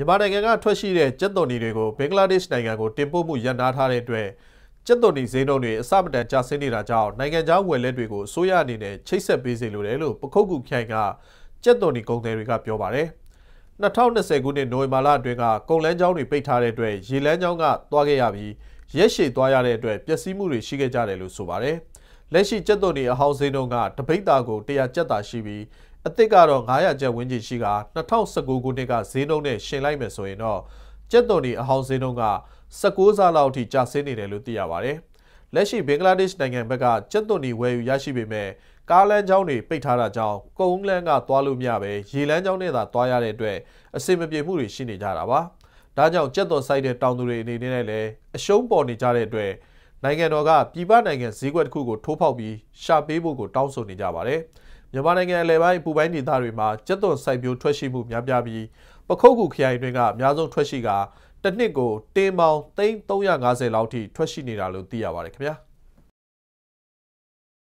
မြန်မာနိုင်ငံကထွက်ရှိတဲ့ကြက်သွန်နီတွေကိုဘင်္ဂလားဒေ့ရှ်နိုင်ငံကိုတင်ပို့မှုရပ်နားထားတဲ့အတွက်ကြက်သွန်နီဈေးနှုန်းတွေအဆမတန်ကျဆင်းနေတာကြောင့်နိုင်ငံခြားဝယ်လက်တွေကိုအစိုးရအနေနဲ့ချိတ်ဆက်ပေးစေလိုတယ်လို့ပခုတ်ကူခိုင်ကကြက်သွန်နီကုန်သည်တွေကပြောပါတယ်။2020ခုနှစ်နိုဝင်ဘာလအတွင်းကကုန်လန်းချောင်းတွေပိတ်ထားတဲ့အတွက်ရေလန်းချောင်းကသွားခဲ့ရပြီးရက်ရှည်သွားရတဲ့အတွက်ပျက်စီးမှုတွေရှိခဲ့ကြတယ်လို့ဆိုပါတယ်။လက်ရှိကြက်သွန်တွေအဟောင်းဈေးနှုန်းကတပိတ်တာကို100ကျပ်သာရှိပြီးအသစ်ကတော့900ကျပ်ဝန်းကျင်ရှိက2019ခုနှစ်ကဈေးနှုန်းနဲ့ရှင်လိုက်မယ်ဆိုရင်တော့ကြက်သွန်တွေအဟောင်းဈေးနှုန်းက16ဆလောက်ထိကျဆင်းနေတယ်လို့သိရပါဗျ။လက်ရှိဘင်္ဂလားဒေ့ရှ်နိုင်ငံဘက်ကကြက်သွန်တွေဝယ်ယူရရှိပေမဲ့ကားလမ်းကြောင်းတွေပိတ်ထားတာကြောင့်ကုန်းလမ်းကသွားလို့မရပဲရေလမ်းကြောင်းနဲ့သာသွားရတဲ့အတွက်အဆင်မပြေမှုတွေရှိနေကြတာပါ။ဒါကြောင့်ကြက်သွန်ဆိုင်တဲ့တောင်သူတွေအနေနဲ့လည်းအရှုံးပေါ်နေကြတဲ့အတွက်နိုင်ငံတော်ကပြည်ပနိုင်ငံဈေးကွက်တစ်ခုကိုထိုးဖောက်ပြီးရှာပေးဖို့ကိုတောင်းဆိုနေကြပါတယ်။မြန်မာနိုင်ငံအလယ်ပိုင်းပူပိုင်းဒေသတွေမှာကြက်သွန်စိုက်ပျိုးထွက်ရှိမှုများပြားပြီးပခုတ်ကူခရိုင်အတွင်းကအများဆုံးထွက်ရှိကတစ်နှစ်ကိုတင်းပေါင်း350လောက်ထိထွက်ရှိနေတာလို့သိရပါတယ်ခင်ဗျာ။